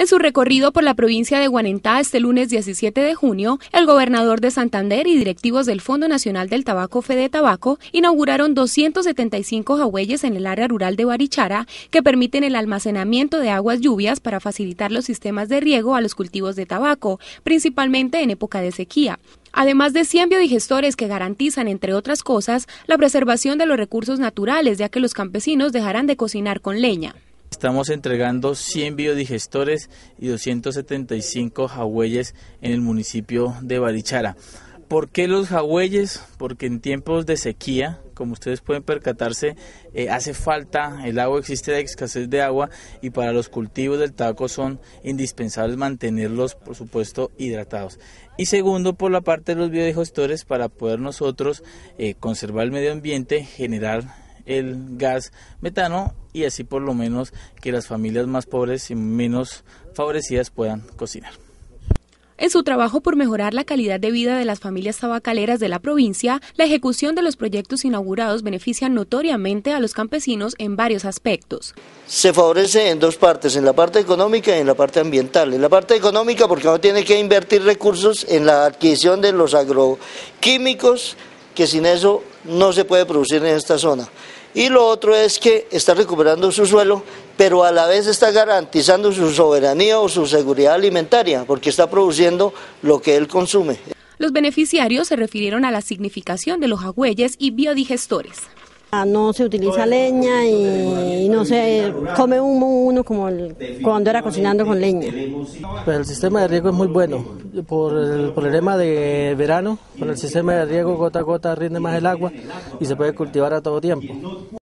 En su recorrido por la provincia de Guanentá este lunes 17 de junio, el gobernador de Santander y directivos del Fondo Nacional del Tabaco Fede Tabaco inauguraron 275 jagüeyes en el área rural de Barichara que permiten el almacenamiento de aguas lluvias para facilitar los sistemas de riego a los cultivos de tabaco, principalmente en época de sequía. Además de 100 biodigestores que garantizan, entre otras cosas, la preservación de los recursos naturales, ya que los campesinos dejarán de cocinar con leña. Estamos entregando 100 biodigestores y 275 jagüeyes en el municipio de Barichara. ¿Por qué los jagüeyes? Porque en tiempos de sequía, como ustedes pueden percatarse, eh, hace falta el agua, existe la escasez de agua y para los cultivos del taco son indispensables mantenerlos, por supuesto, hidratados. Y segundo, por la parte de los biodigestores, para poder nosotros eh, conservar el medio ambiente, generar el gas metano y así por lo menos que las familias más pobres y menos favorecidas puedan cocinar. En su trabajo por mejorar la calidad de vida de las familias tabacaleras de la provincia, la ejecución de los proyectos inaugurados beneficia notoriamente a los campesinos en varios aspectos. Se favorece en dos partes, en la parte económica y en la parte ambiental. En la parte económica porque uno tiene que invertir recursos en la adquisición de los agroquímicos, que sin eso no se puede producir en esta zona. Y lo otro es que está recuperando su suelo, pero a la vez está garantizando su soberanía o su seguridad alimentaria, porque está produciendo lo que él consume. Los beneficiarios se refirieron a la significación de los agüelles y biodigestores. Ah, no se utiliza leña y o sea come humo uno como cuando era cocinando con leña. pero pues el sistema de riego es muy bueno. Por el problema de verano, con el sistema de riego gota a gota rinde más el agua y se puede cultivar a todo tiempo.